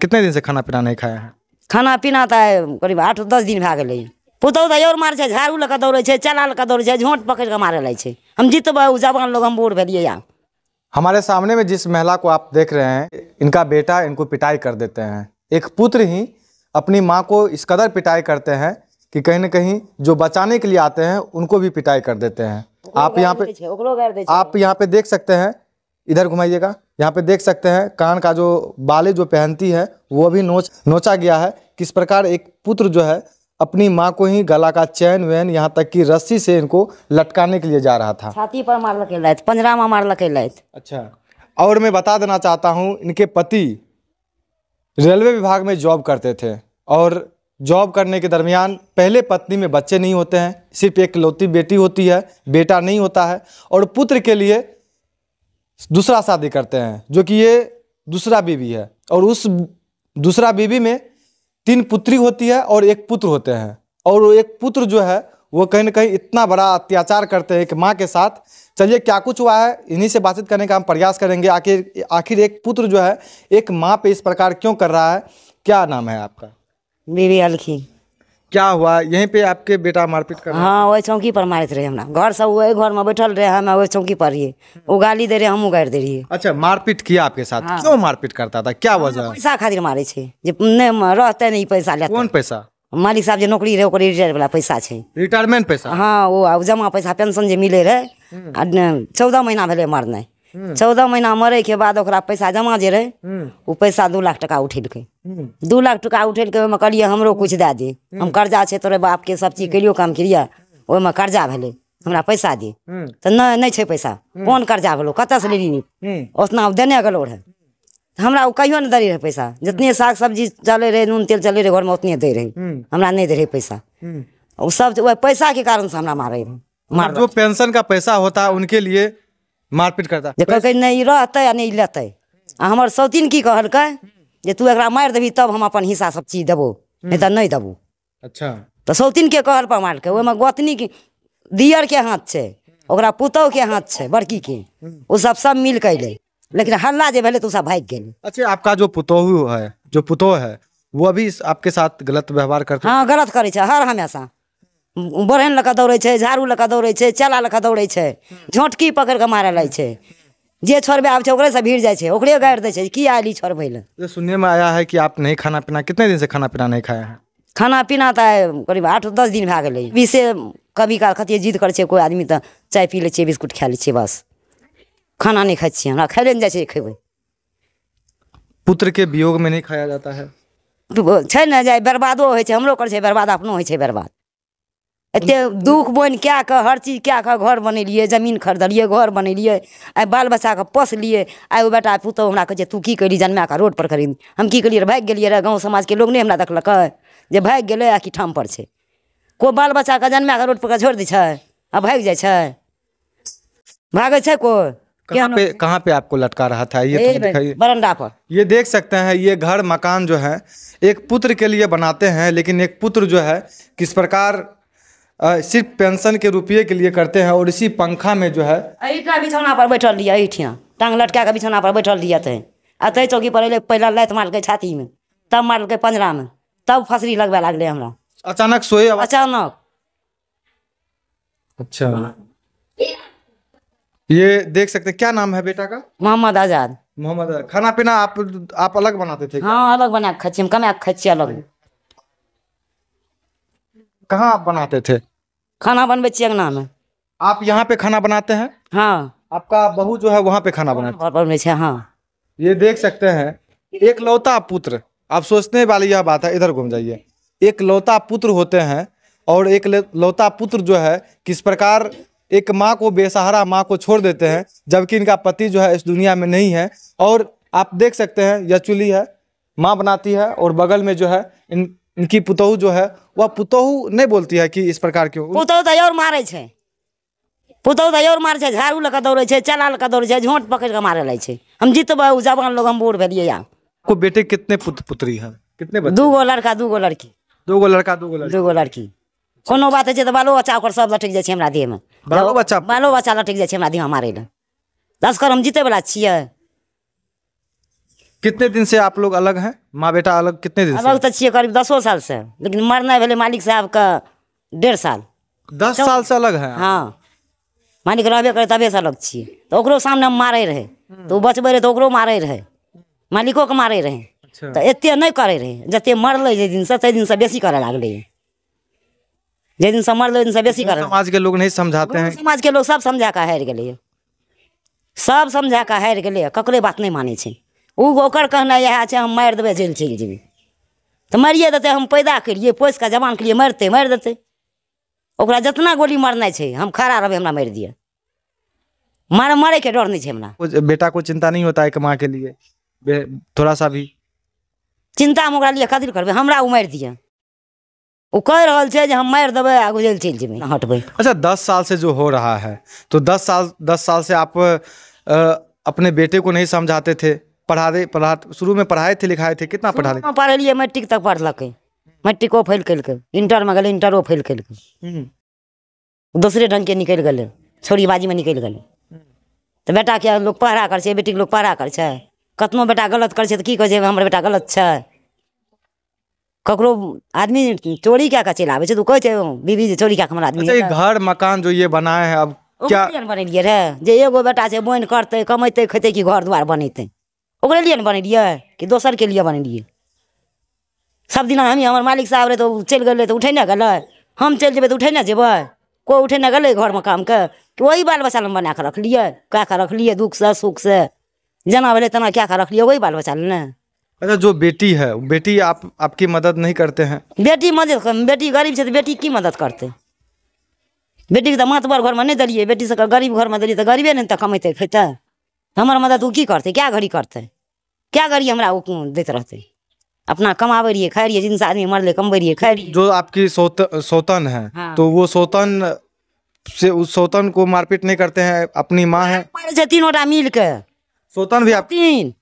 कितने दिन से खाना पीना नहीं खाया है खाना पीना तो करीब आठ दस दिन भाग गए पुतौ तो और मारे झाड़ू लगा दौड़े चला लगा दौड़े दौड़ै छै झोँट पकड़ि कऽ हम जितबै जवान लोग हम बूढ़ भेलिए हमारे सामने में जिस महिला को आप देख रहे हैं इनका बेटा इनको पिटाई कर देते हैं एक पुत्र ही अपनी माँ को इस कदर पिटाई करते हैं कि कहीं ना कहीं जो बचाने के लिए आते हैं उनको भी पिटाई कर देते हैं आप यहाँ पे आप यहाँ पे देख सकते हैं इधर घुमाइएगा यहाँ पे देख सकते हैं कान का जो बाले जो पहनती है वो भी नोच नोचा गया है किस प्रकार एक पुत्र जो है अपनी माँ को ही गला का चैन वैन यहाँ तक कि रस्सी से इनको लटकाने के लिए जा रहा था छाती पर मार लकेलत पंजरा में मार अच्छा और मैं बता देना चाहता हूँ इनके पति रेलवे विभाग में जॉब करते थे और जॉब करने के दरमियान पहले पत्नी में बच्चे नहीं होते हैं सिर्फ एक लौती बेटी होती है बेटा नहीं होता है और पुत्र के लिए दूसरा शादी करते हैं जो कि ये दूसरा बीवी है और उस दूसरा बीवी में तीन पुत्री होती है और एक पुत्र होते हैं और एक पुत्र जो है वो कहीं ना कहीं इतना बड़ा अत्याचार करते हैं एक माँ के साथ चलिए क्या कुछ हुआ है इन्हीं से बातचीत करने का हम प्रयास करेंगे आखिर आखिर एक पुत्र जो है एक माँ पे इस प्रकार क्यों कर रहा है क्या नाम है आपका मेरी अलखी क्या हुआ यहीं पे आपके बेटा मारपीट कर हाँ वही चौकी पर मारते रहे हमरा घर सब वही घर में बैठल रहे हम वही चौकी पर रही वो गाली दे रहे हम गाड़ी दे रहिए अच्छा मारपीट किया आपके साथ हाँ। क्यों मारपीट करता था क्या हाँ, वजह पैसा खातिर मारे छे जे नहीं रहते नहीं पैसा लेते कौन पैसा मालिक साहब जो नौकरी रहे रिटायर वाला पैसा छै रिटायरमेंट पैसा हाँ वो जमा पैसा पेंशन जो मिले रहे हम्म। चौदह महीना भेले मारने हम्म। चौदह महीना के बाद पैसा जमा जे रहे ओ हम्म। पैसा दू लाख टका उठेलक हम्म। दू लाख टका उठेलक ओहिमे हमरो कुछ दे दे हम कर्जा छे तोरे सब चीज़ कलियो काम करियै में कर्जा भले हमरा पैसा दे तो नहीं नहि पैसा कोन कर्जा कत से लेली ओतना देने गलो रहे हमरा ओ कहियो नहि दै रहे पैसा जतने साग सब्जी चले रहे नून तेल रहे घर में ओतने दै रहे हमरा नहीं दे रहे पैसा वो सब वह पैसा के कारण से हमरा मारे मतलब मार जो पेंशन का पैसा होता उनके लिए मारपीट करता जे कहलकै नहि रहतै आ नहि लेतै आ हमर सौतिन की कहलकै जे तू एकरा मारि देबही तब हम अपन हिस्सा सब चीज देबो हम्म। नहि तऽ नहि देबो अच्छा सौतिन के कहल पर तऽ सौतिनके कहलपर गोतनी ओहिमे दियर के हाथ छे ओकरा पुतौ के हाथ छे बड़की के हम्म। ओ सब सब मिल के ले लेकिन हल्ला जे भेले तऽ सब भाग गेल अच्छा आपका जो पुतौ है जो पुतौ है वो अभी आपके साथ गलत व्यवहार करते हाँ गलत करै छै हर हमेशा बोरहनि लऽ दौड़े छे झाड़ू लऽ दौड़े छे चला चेला दौड़े छे झोटकी पकड़ के मारे कऽ छे जे छोड़बे आबै से ओकरेसँ भिड़ जाइ छै ओकरे गाड़ दै छे की आली ई छोड़बै ये सुनने में आया है कि आप नहीं खाना पीना कितने दिन से खाना पीना नहीं खाया है खाना पीना तो करीब आठ दस दिन भए गेलै विषय कभी काल खाती जिद कर कोई आदमी तो चाय पी लै बिस्कुट खा ले बस खाना नहीं खाइ हमारा हमरा खाइ जाए खेब पुत्र के वियोग में नहीं खाया जाता है ना ने बर्बादो हो बर्बाद अपनों बर्बाद एत दुख बोनि क्या कर हर चीज क्या कर घर बनैलिए जमीन खरीदलिए घर बनैलिए आ बाल के पोसलियै आइ ओ बेटा पुतो हमरा कहे तू की जन्मा का रोड पर खरीद हम की केलियै भागि गेलियै रहए गाँव समाज के लोग हमरा देखलकै जे भाग गेलै आ कि पर छे को बाल जन्मा जन्माए रोड पर छोड़ दै छै आ भाग जाइ छै भागै छै कहाँ पे कहाँ पे आपको लटका रहा था ये तो बरंडा पर ये देख सकते हैं ये घर मकान जो है एक पुत्र के लिए बनाते हैं लेकिन एक पुत्र जो है किस प्रकार सिर्फ पेंशन के रुपये के लिए करते हैं और इसी पंखा में जो है बिछौना पर बैठल रहिए अठिया टांग लटका के बिछौना पर बैठल रहिए ते आ चौकी पर पहले लात मारलकै छाती में तब मारलकै पंजरा में तब फसरी लगवा लगले हमरा अचानक सोए अचानक अच्छा ये देख सकते क्या नाम है बेटा का मोहम्मद आजाद मोहम्मद खाना पीना आप आप अलग बनाते थे हाँ अलग बना खाची में कमा खाची अलग कहाँ आप बनाते थे खाना बनबे अंगना में आप यहाँ पे खाना बनाते हैं हाँ आपका बहू जो है वहाँ पे खाना बनाते घर हाँ ये देख सकते हैं एक लौता पुत्र आप सोचने वाली यह बात है इधर घूम जाइए एक लौता पुत्र होते हैं और एक लौता पुत्र जो है किस प्रकार एक माँ को बेसहारा माँ को छोड़ देते हैं जबकि इनका पति जो है इस दुनिया में नहीं है और आप देख सकते हैं यह चुली है माँ बनाती है और बगल में जो है इन इनकी पुतहु जो है वह पुतहु नहीं बोलती है कि इस प्रकार के पुतहु तो और मारे छे पुतहु तऽ तो और मारे छै झाड़ू लगा दौड़े छे चला लगा दौड़े छे झोंट पकड़ के मारे मारै लै हम जीत बहु जवान लोग हम बूढ़ भेलियै यार को बेटे कितने पुत पुत्री है कितने बच्चे? दू गो लड़का दू गो लड़की दो गो लड़का दो गो लड़की दू गो लड़की कोनो बात है छै तऽ तो बालो बच्चा ओकर सब लटक जाय छे हमरा में बालो बच्चा बालो बच्चा लटक जाय छे हमरा देहमे मारै ल दस कर हम जीते वाला छियै कितने दिन से आप लोग अलग हैं माँ बेटा अलग कितने दिन अलग तो छियै करीब दसो साल से लेकिन मरना भले मालिक साहब का डेढ़ साल दस तो, साल से अलग है हाँ मालिक रहबे करे तबे से अलग छे तो सामने हम रहे रहै तो हम्म। तऽ ओ बचबै मारे रहे तो ओकरो मारै रहै मालिकोके मारै रहै अच्छा। तऽ एतेक नहि करै रहै जतेक दिन से दिनसँ ताहि दिनसँ बेसी लगल लागलै दिन से मरल दिन से बेसी समाज के लोग नहीं समझाते हैं समाज के लोग सब समझा के हारि गए सब समझा के हारि गए ककरो बात नहीं माने ओकर कहना इएह छै हम मारि देबै जेल चलि जेबै तऽ मारिए देतै हम पैदा करिए पोस के जवान केलियै मारितै मारि देतै ओकरा जतना गोली मारनाइ छै हम खड़ा रहबै हमरा मारि दिए मार मारे के डर नहीं है हमरा बेटा को चिंता नहीं होता है माँ के लिए थोड़ा सा भी चिंता हम ओकरा लिए कथी करबै हमरा उमारि दिए वो कह रहा है जो हम मारि देवे आगू जेल चल जेबे हटबे अच्छा दस साल से जो हो रहा है तो दस साल दस साल से आप आ, अपने बेटे को नहीं समझाते थे पढ़ा दे पढ़ा शुरू में पढ़ाए थे लिखाए थे कितना पढ़ा दे लिए मैट्रिक तक पढ़लकै मैट्रिको फैल कल फेल केलकै इंटरमे गेलै इंटरो के केलकै हम्म। दोसरे ढङ्गके निकलि गेलै छोड़ीबाजीमे निकलि गेलै तऽ बेटाके लोक पहरा करै छै बेटीके लोक पहरा करै छै कतनो बेटा गलत कर छै तऽ की कहै छै बेटा गलत है ककरो आदमी चोरी क्या चल आवे तू छै बीबी चोरी क्या हमारा आदमी अच्छा घर मकान जो ये बनाए हैं अब क्या बनेलियै रहे जे एगो बेटा से बोन करते कमेते खेते कि घर द्वार बनेते ओकरे लिए बने दिए कि दोसर के लिए दिए सब दिन हम हमारे मालिक साहब रहे तो चल गए तो उठेने गल हम चल जेबे तो उठेने जेब कोइ उठेने में काम के कि वही बाल बच्चा क्या बनाए रख लिए दुख से सुख से जना जेना तना तेना कए रख लिए वही बाल बच्चा ने अच्छा जो बेटी है बेटी आप आपकी मदद नहीं करते हैं बेटी मदद बेटी गरीब है तो बेटी की मदद करते बेटी के तो मातबर घर में नहीं दिलिए बेटी सब गरीब घर में दलिए तो गरीबे नहीं तो कमेते खेते हमर मदद की करते कए घड़ी करते क्या घड़ी हमारा ओ दैत अपना कमाबै रही है रहियै जिनसे आदमी मरलै कमबै रहियै खाइ रहियै जो आपकी सोत, सोतन है हाँ। तो वो सोतन से उस सोतन को मारपीट नहीं करते हैं अपनी माँ है तीनों मिल के सोतन भी आप तीन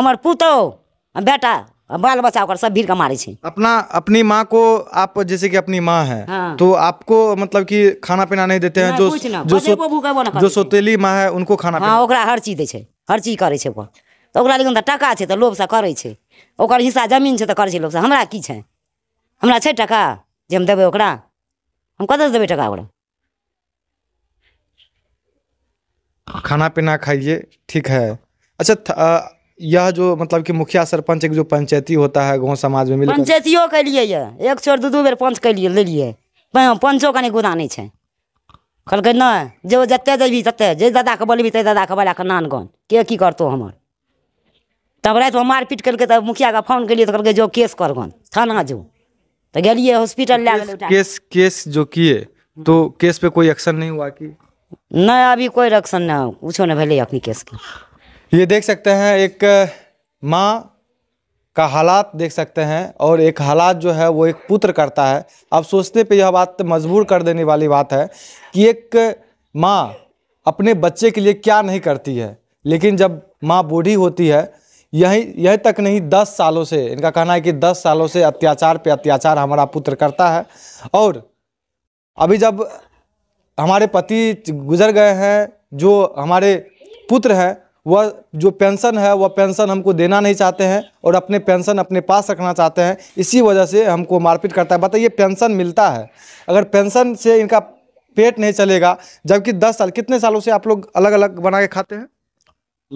हमारे पुतो बेटा बाल बच्चा कर सब भीड़ का मारे छे अपना अपनी माँ को आप जैसे कि अपनी माँ है हाँ। तो आपको मतलब कि खाना पीना नहीं देते हैं जो जो, सो, जो सोतेली माँ है उनको खाना हाँ पीना हर चीज दे छे हर चीज करे छे तो लेकिन टका छे तो लोग से करे छे ओकर हिस्सा जमीन छे तो करे छे लोग से हमरा की छे हमरा छे टका जे हम देबे ओकरा हम कतऽ देबे टका ओकरा खाना पीना खाइए ठीक है अच्छा यह जो मतलब कि मुखिया सरपंच एक जो पंचायती होता है गाँव समाज में पंचायतियों के लिए ये एक चोर दू दू बेर पंच के लिए लेलियै पंचो कनि गुना नहीं छै कहलकै नहि जो जत्ते जेबी तते जे के बोलबी तै दादाके बोलाके नानगन के की करतो हमर तब में मारपीट कल तब के फोन कलिए तऽ जो केस करगन थाना जो तो गेलिए हॉस्पिटल ले केस केस जो किए तो केस पे कोई एक्शन नहीं हुआ कि नहीं अभी कोई एक्शन नहीं कुछ नहीं भले अपनी केस की ये देख सकते हैं एक माँ का हालात देख सकते हैं और एक हालात जो है वो एक पुत्र करता है अब सोचने पे यह बात मजबूर कर देने वाली बात है कि एक माँ अपने बच्चे के लिए क्या नहीं करती है लेकिन जब माँ बूढ़ी होती है यही यह तक नहीं दस सालों से इनका कहना है कि दस सालों से अत्याचार पे अत्याचार हमारा पुत्र करता है और अभी जब हमारे पति गुजर गए हैं जो हमारे पुत्र हैं वह जो पेंशन है वह पेंशन हमको देना नहीं चाहते हैं और अपने पेंशन अपने पास रखना चाहते हैं इसी वजह से हमको मारपीट करता है बताइए पेंशन मिलता है अगर पेंशन से इनका पेट नहीं चलेगा जबकि दस साल कितने सालों से आप लोग अलग अलग बना के खाते हैं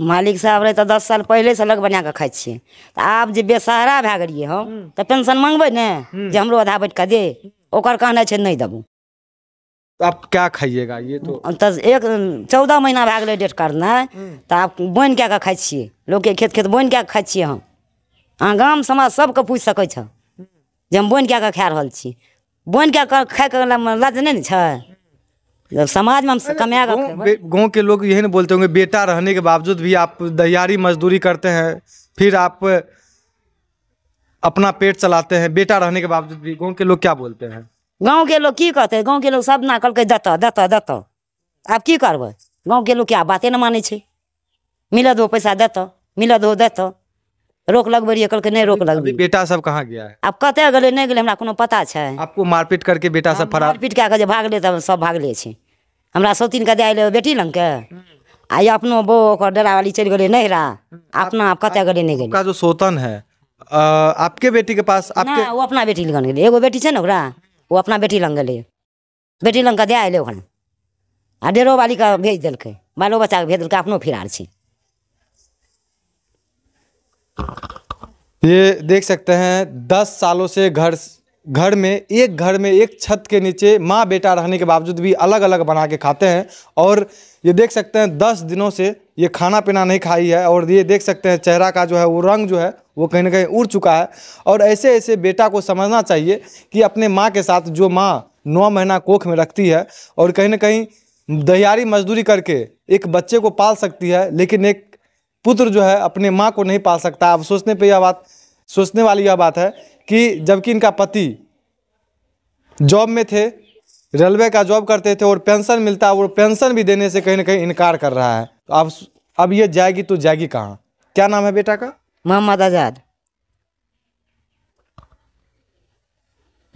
मालिक साहब रहे तो दस साल पहले से अलग बना के खाए छे तो आप जो बेसहारा भै गए हम हम्म। तो पेंशन मंगबे ने हम्म। जो हम आधा बैठ कर दे और कहना नहीं नहि तो आप क्या खाइएगा ये तो एक चौदह महीना भाग गेलै डेट करनाइ तो आप बोनि क्या कऽ खाइ लोग के खेत खेत बोन क्या कऽ खाइ छियै हम अहाँ गाम समाज सबके पूछ सकै छह जे हम बोनि कए खा रहल छी क्या कए कऽ खाइके लज नहि ने जब समाज में हम कमाया गाँव के लोग यही ना बोलते होंगे बेटा रहने के बावजूद भी आप दहियारी मजदूरी करते हैं फिर आप अपना पेट चलाते हैं बेटा रहने के बावजूद भी गाँव के लोग क्या बोलते हैं गाँव के लोग की कहते गाँव के लोग सब ना कहलकै दत दत देतऽ आब की करबै के लोग क्या बाते ना मानै छै मिलत हो पैसा दत मिलत हो दत रोक लगब रही कल के नहीं रोक लगे बेटा सब कहाँ गया है आब कतऽ गेलै नहि गेलै हमरा कोनो पता है आपको मारपीट करके बेटा सब फरार मारपीट क्या कर भाग ले तब सब भाग ले हमारा सौतीन का एलै बेटी लंग के हम्म। आई अपनो बो और डरा वाली चल गए नहीं रहा हम्म। अपना आप कतऽ गेलै नहि गेलै जो सोतन है आपके बेटी के पास आपके वो अपना बेटी लगन गए एगो बेटी है ना वो अपना बेटी लंग गए बेटी लंग दे अल आ डेरो वाली का भेज दिल्क बालो बच्चा के भेज दिल्क अपनों फिरार छी ये देख सकते हैं दस सालों से घर घर में एक घर में एक छत के नीचे माँ बेटा रहने के बावजूद भी अलग अलग बना के खाते हैं और ये देख सकते हैं दस दिनों से ये खाना पीना नहीं खाई है और ये देख सकते हैं चेहरा का जो है वो रंग जो है वो कहीं ना कहीं उड़ चुका है और ऐसे ऐसे बेटा को समझना चाहिए कि अपने माँ के साथ जो माँ नौ महीना कोख में रखती है और कहीं ना कहीं दहियारी मजदूरी करके एक बच्चे को पाल सकती है लेकिन एक पुत्र जो है अपने माँ को नहीं पाल सकता अब सोचने पर यह बात सोचने वाली यह बात है कि जबकि इनका पति जॉब में थे रेलवे का जॉब करते थे और पेंशन मिलता है और पेंशन भी देने से कहीं ना कहीं इनकार कर रहा है तो अब अब ये जाएगी तो जाएगी कहाँ क्या नाम है बेटा का मोहम्मद आज़ाद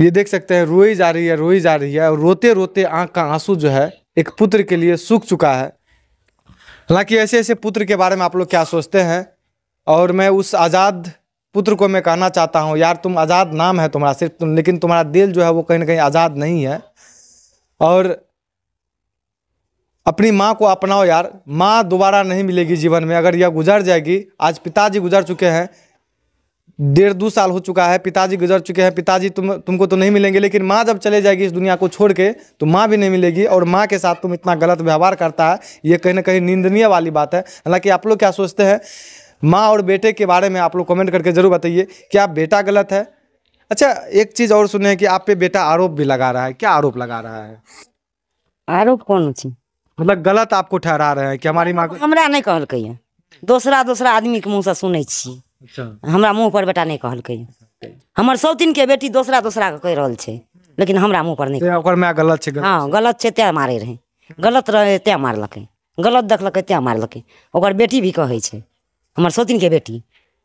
ये देख सकते हैं रोई जा रही है रोई जा रही है और रोते रोते आंख का आंसू जो है एक पुत्र के लिए सूख चुका है हालांकि ऐसे ऐसे पुत्र के बारे में आप लोग क्या सोचते हैं और मैं उस आज़ाद पुत्र को मैं कहना चाहता हूँ यार तुम आज़ाद नाम है तुम्हारा सिर्फ तुम लेकिन तुम्हारा दिल जो है वो कहीं ना कहीं आज़ाद नहीं है और अपनी माँ को अपनाओ यार माँ दोबारा नहीं मिलेगी जीवन में अगर यह गुजर जाएगी आज पिताजी गुजर चुके हैं डेढ़ दो साल हो चुका है पिताजी गुजर चुके हैं पिताजी तुम तुमको तो नहीं मिलेंगे लेकिन माँ जब चले जाएगी इस दुनिया को छोड़ के तो माँ भी नहीं मिलेगी और माँ के साथ तुम इतना गलत व्यवहार करता है ये कहीं ना कहीं निंदनीय वाली बात है हालांकि आप लोग क्या सोचते हैं माँ और बेटे के बारे में आप लोग कमेंट करके ज़रूर बताइए क्या बेटा गलत है अच्छा एक चीज़ और सुने कि आप पे बेटा आरोप भी लगा रहा है क्या आरोप लगा रहा है आरोप कौन सी मतलब गलत आपको ठहरा रहे हैं कि हमारी माँ हमरा नहीं कहलकै है दूसरा दूसरा आदमी के मुँह से सुन छी अच्छा। हमरा मुँह पर बेटा नहीं कहलकै हमर सौतिन के बेटी दोसरा दूसरा के कह रहा है लेकिन हमरा मुँह पर नहीं ओकर माय गलत है हाँ गलत है तै मारे रहे गलत रहे तै मारलकै गलत देखल तै मारलकै ओकर बेटी भी कहे हमारे सौतीन के बेटी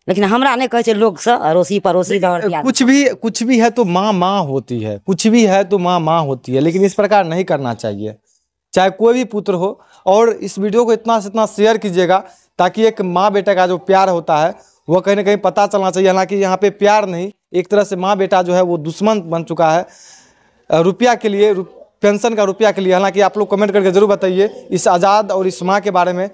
लेकिन हमरा नहीं कहे लोग से अड़ोसी पड़ोसी कुछ भी कुछ भी है तो माँ माँ होती है कुछ भी है तो माँ माँ होती है लेकिन इस प्रकार नहीं करना चाहिए चाहे कोई भी पुत्र हो और इस वीडियो को इतना से इतना शेयर कीजिएगा ताकि एक माँ बेटा का जो प्यार होता है वह कहीं ना कहीं पता चलना चाहिए हालांकि यहाँ पे प्यार नहीं एक तरह से माँ बेटा जो है वो दुश्मन बन चुका है रुपया के लिए रुप, पेंशन का रुपया के लिए हालांकि आप लोग कमेंट करके जरूर बताइए इस आज़ाद और इस माँ के बारे में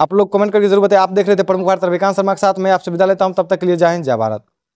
आप लोग कमेंट करके जरूर बताइए आप देख रहे थे प्रमुख भारत रविकांत शर्मा के साथ मैं आपसे विदा लेता हूँ तब तक के लिए जय हिंद जय भारत